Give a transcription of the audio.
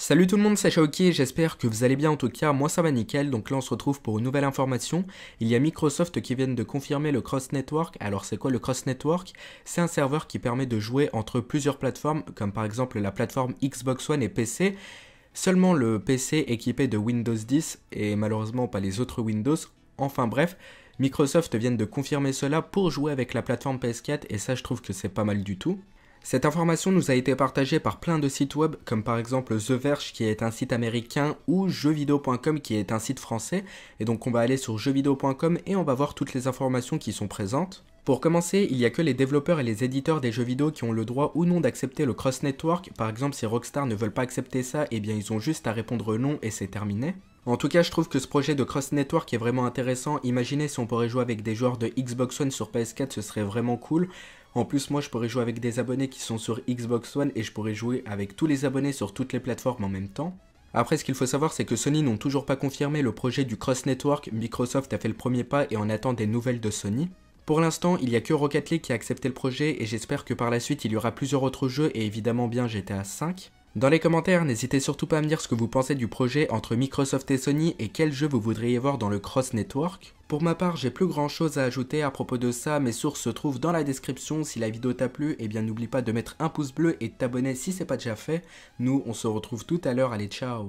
Salut tout le monde, c'est Shaoki j'espère que vous allez bien en tout cas, moi ça va nickel, donc là on se retrouve pour une nouvelle information. Il y a Microsoft qui vient de confirmer le Cross Network. Alors c'est quoi le Cross Network C'est un serveur qui permet de jouer entre plusieurs plateformes, comme par exemple la plateforme Xbox One et PC. Seulement le PC équipé de Windows 10 et malheureusement pas les autres Windows. Enfin bref, Microsoft vient de confirmer cela pour jouer avec la plateforme PS4 et ça je trouve que c'est pas mal du tout. Cette information nous a été partagée par plein de sites web, comme par exemple The Verge qui est un site américain ou jeuxvideo.com qui est un site français. Et donc on va aller sur jeuxvideo.com et on va voir toutes les informations qui sont présentes. Pour commencer, il n'y a que les développeurs et les éditeurs des jeux vidéo qui ont le droit ou non d'accepter le cross-network. Par exemple, si Rockstar ne veulent pas accepter ça, eh bien ils ont juste à répondre non et c'est terminé. En tout cas, je trouve que ce projet de Cross Network est vraiment intéressant. Imaginez si on pourrait jouer avec des joueurs de Xbox One sur PS4, ce serait vraiment cool. En plus, moi, je pourrais jouer avec des abonnés qui sont sur Xbox One et je pourrais jouer avec tous les abonnés sur toutes les plateformes en même temps. Après, ce qu'il faut savoir, c'est que Sony n'ont toujours pas confirmé le projet du Cross Network, Microsoft a fait le premier pas et on attend des nouvelles de Sony. Pour l'instant, il n'y a que Rocket League qui a accepté le projet et j'espère que par la suite il y aura plusieurs autres jeux et évidemment bien j'étais à 5. Dans les commentaires, n'hésitez surtout pas à me dire ce que vous pensez du projet entre Microsoft et Sony et quel jeu vous voudriez voir dans le Cross Network. Pour ma part, j'ai plus grand chose à ajouter à propos de ça, mes sources se trouvent dans la description. Si la vidéo t'a plu, eh bien n'oublie pas de mettre un pouce bleu et de t'abonner si c'est pas déjà fait. Nous, on se retrouve tout à l'heure, allez ciao